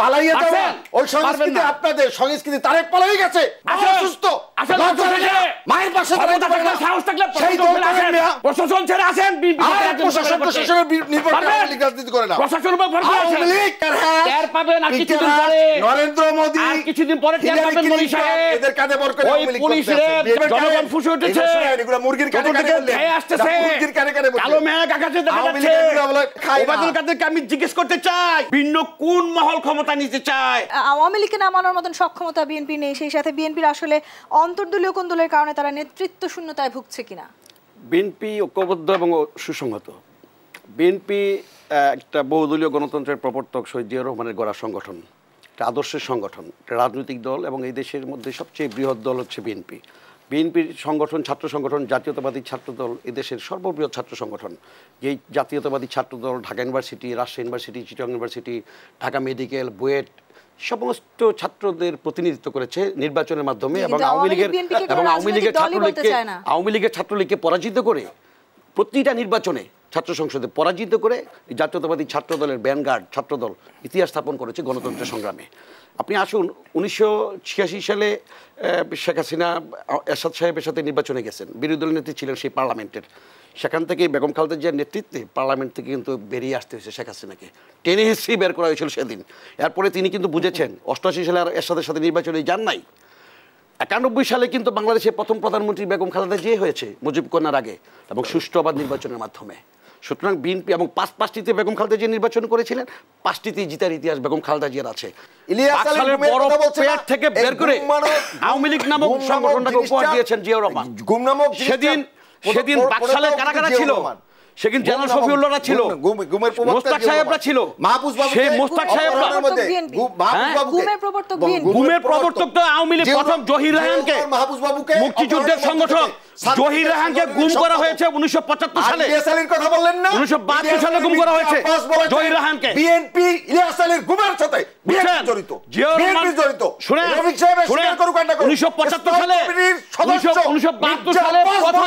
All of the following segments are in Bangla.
পালাইয়ে যাবেন ওই সংস্কৃতি আপনাদের সংস্কৃতি তারেক পালাই গেছে অসুস্থ মায়ের পাশে সাহস থাকলে সেই প্রশাসন ছেড়ে আসেন প্রশাসন প্রশাসনের নির্ভর রাজনীতি করে না প্রশাসন আমি জিজ্ঞেস করতে চাই ভিন্ন কোন মহল ক্ষমতা নিতে আওয়ামী লীগকে নামানোর মতন সক্ষমতা বিএনপি নেই সেই সাথে বিএনপির আসলে অন্তর্দলীয় কোন দলের কারণে তারা নেতৃত্ব শূন্যতায় ভুগছে কিনা বিএনপি ঐক্যবদ্ধ এবং সুসংহত বিএনপি একটা বহুদলীয় গণতন্ত্রের প্রবর্তক শহীদ জিয়া রহমানের গড়া সংগঠন একটা আদর্শের সংগঠন একটা রাজনৈতিক দল এবং এই দেশের মধ্যে সবচেয়ে বৃহৎ দল হচ্ছে বিএনপি বিএনপির সংগঠন ছাত্র সংগঠন জাতীয়তাবাদী ছাত্রদল এদেশের সর্ববৃহৎ ছাত্র সংগঠন যেই Jatiyatabadi Chhatradal Dhaka university Rajshahi university Chittagong university Dhaka medical BUET সমস্ত ছাত্রদের প্রতিনিধিত্ব করেছে নির্বাচনের মাধ্যমে এবং আওয়ামী লীগের এবং আওয়ামী লীগের ছাত্রলীগকে আওয়ামী লীগের ছাত্রলীগকে পরাজিত করে প্রতিটা নির্বাচনে ছাত্র সংসদে পরাজিত করে জাতীয়তাবাদী ছাত্র দলের ব্যানগার্ড ছাত্রদল ইতিহাস স্থাপন করেছে গণতন্ত্রের সংগ্রামে আপনি আসুন উনিশশো সালে শেখ হাসিনা এরশাদ সাহেবের সাথে নির্বাচনে গেছেন বিরোধী দলের নেত্রী ছিলেন সেই পার্লামেন্টের সেখান থেকে বেগম খালেদা জিয়ার নেতৃত্বে পার্লামেন্ট থেকে কিন্তু বেরিয়ে আসতে হয়েছে শেখ হাসিনাকে টেনে হিসেবেই বের করা হয়েছিল সেদিন এরপরে তিনি কিন্তু বুঝেছেন অষ্টআশি সালে আর এরশাদের সাথে নির্বাচনে যান নাই একানব্বই সালে কিন্তু বাংলাদেশের প্রথম প্রধানমন্ত্রী বেগম খালেদা জিয়ে হয়েছে মুজিব কন্যার আগে এবং সুষ্ঠু নির্বাচনের মাধ্যমে সুতরাং বিএনপি এবং পাঁচ পাঁচটিতে বেগম খালেদা জিয়া নির্বাচন করেছিলেন পাঁচটিতে জিতার ইতিহাস বেগম খালেদা জিয়ার আছে থেকে বের করে আওয়ামী লীগ নামক সংগঠনটাকে উপহার দিয়েছেন জিয়াউর রহমান সেদিন সেদিন বাকশালে কারাগারা ছিল সে কিন্তু জেনারেল শফিউল্লাহরা ছিল গুমের মোস্তাক সাহেবরা ছিল মাহফুজ বাবু সেই মোস্তাক সাহেবরা গুমের প্রবর্তক গুমের প্রবর্তক তো আওয়ামী লীগ প্রথম জহির রায়হানকে মাহফুজ বাবুকে মুক্তিযুদ্ধের সংগঠক জহির রায়হানকে গুম করা হয়েছে 1975 সালে ইলিয়াস আলীর কথা বললেন না 1972 সালে গুম করা হয়েছে জহির রায়হানকে বিএনপি ইলিয়াস আলীর গুমের সাথে জড়িত বিএনপি জড়িত শুনে রফিক সাহেব শুনে করুক না করুক 1975 সালে 1972 সালে প্রথম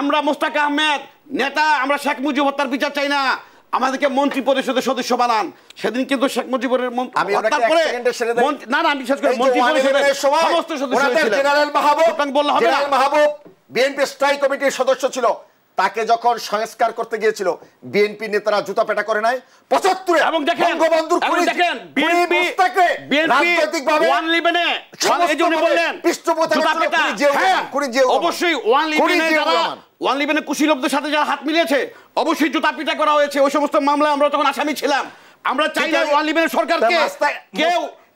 আমরা মোস্তাক আহমেদ নেতা আমরা শেখ মুজিব হত্যার বিচার চাই না আমাদেরকে মন্ত্রী পরিষদের সদস্য বানান সেদিন কিন্তু শেখ মুজিবের না না আমি বিএনপি স্ট্রাইক কমিটির সদস্য ছিল তাকে যখন সংস্কার করতে গিয়েছিল বিএনপি নেতারা জুতা পেটা করে নাই পঁচাত্তরে এবং দেখেন বঙ্গবন্ধুর দেখেন বিএনপি রাজনৈতিকভাবে বললেন পৃষ্ঠপোষক হ্যাঁ। অবশ্যই ওয়ান সাথে হাত মিলিয়েছে অবশ্যই জুতা করা হয়েছে ওই সমস্ত আমরা তখন ছিলাম আমরা চাই না ওয়ান লিভেনের সরকারকে কেউ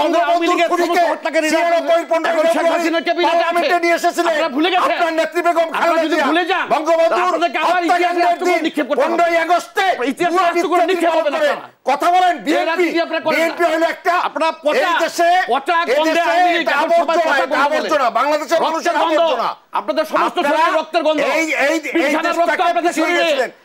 কথা বলেন বিএনপি বিএনপি হলো একটা আপনার দেশে আবর্জনা বাংলাদেশের মানুষের আবর্জনা আপনাদের সমস্ত রক্তের গন্ধ এই এই রক্ত আপনাদের শরীরে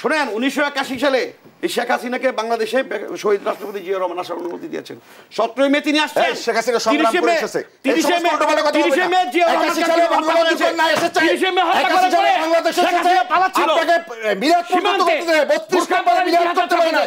শোনেন উনিশশো একাশি সালে শেখ হাসিনাকে বাংলাদেশে শহীদ রাষ্ট্রপতি জিয়া রহমান আসার অনুমতি দিয়েছেন সতেরোই মে তিনি আসছেন শেখ হাসিনা সংগ্রাম করে এসেছে তিরিশে মে তিরিশে মে জিয়া রহমান সালে বাংলাদেশে না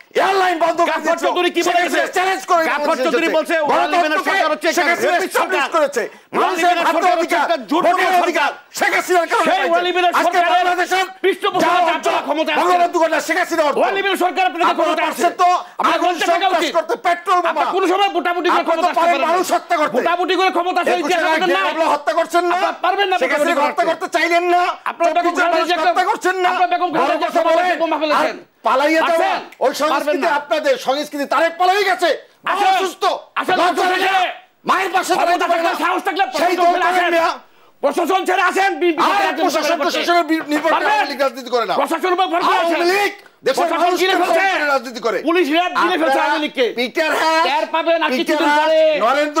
এয়ারলাইন বন্ধ করে চৌধুরী কি বলেছে চ্যালেঞ্জ করে গাফর চৌধুরী বলছে ওয়ালিমেনের সরকার হচ্ছে সরকার করেছে মানুষের খাদ্য অধিকার ভোটের অধিকার শেখ হাসিনার কারণে সেই ওয়ালিমেনের সরকার বাংলাদেশের পৃষ্ঠপোষক আপনারা ক্ষমতা আছে বাংলাদেশ দুর্গটা শেখ হাসিনা ওয়ালিমেনের সরকার আপনাদের ক্ষমতা আছে তো আগুন সন্ত্রাস করতে পেট্রোল বোমা কোন সময় মোটামুটি করে ক্ষমতা আসতে মানুষ হত্যা করতে মোটামুটি করে ক্ষমতা আছে ইতিহাস আপনাদের না আপনারা হত্যা করছেন না আপনারা পারবেন না শেখ হাসিনা হত্যা করতে চাইলেন না আপনারা বেগম হত্যা করছেন না আপনারা বেগম খালেদা বোমা ফেলেছেন পালাইয়া ওই সংস্কৃতি আপনাদের সংস্কৃতি পালাই গেছে মায়ের পাশে সাহস থাকলে সেই প্রশাসন ছেড়ে আসেন প্রশাসন প্রশাসনের নির্ভর রাজনীতি করে না প্রশাসন লীগ রাজনীতি করে নরেন্দ্র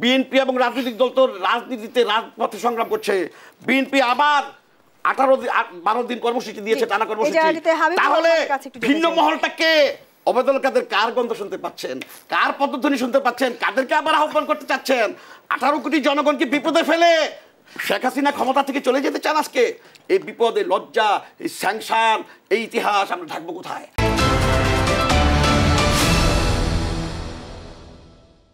বিএনপি এবং রাজনৈতিক দল তো রাজনীতিতে রাজপথে সংগ্রাম করছে বিএনপি আবার আঠারো দিন বারো দিন কর্মসূচি দিয়েছে টানা কর্মসূচি তাহলে ভিন্ন মহলটাকে অবৈধল কাদের কার গন্ধ শুনতে পাচ্ছেন কার পদ্মধ্বনি শুনতে পাচ্ছেন কাদেরকে আবার আহ্বান করতে চাচ্ছেন আঠারো কোটি জনগণকে বিপদে ফেলে শেখ হাসিনা ক্ষমতা থেকে চলে যেতে চান আজকে এই বিপদে লজ্জা এই স্যাংশন এই ইতিহাস আমরা ঢাকবো কোথায়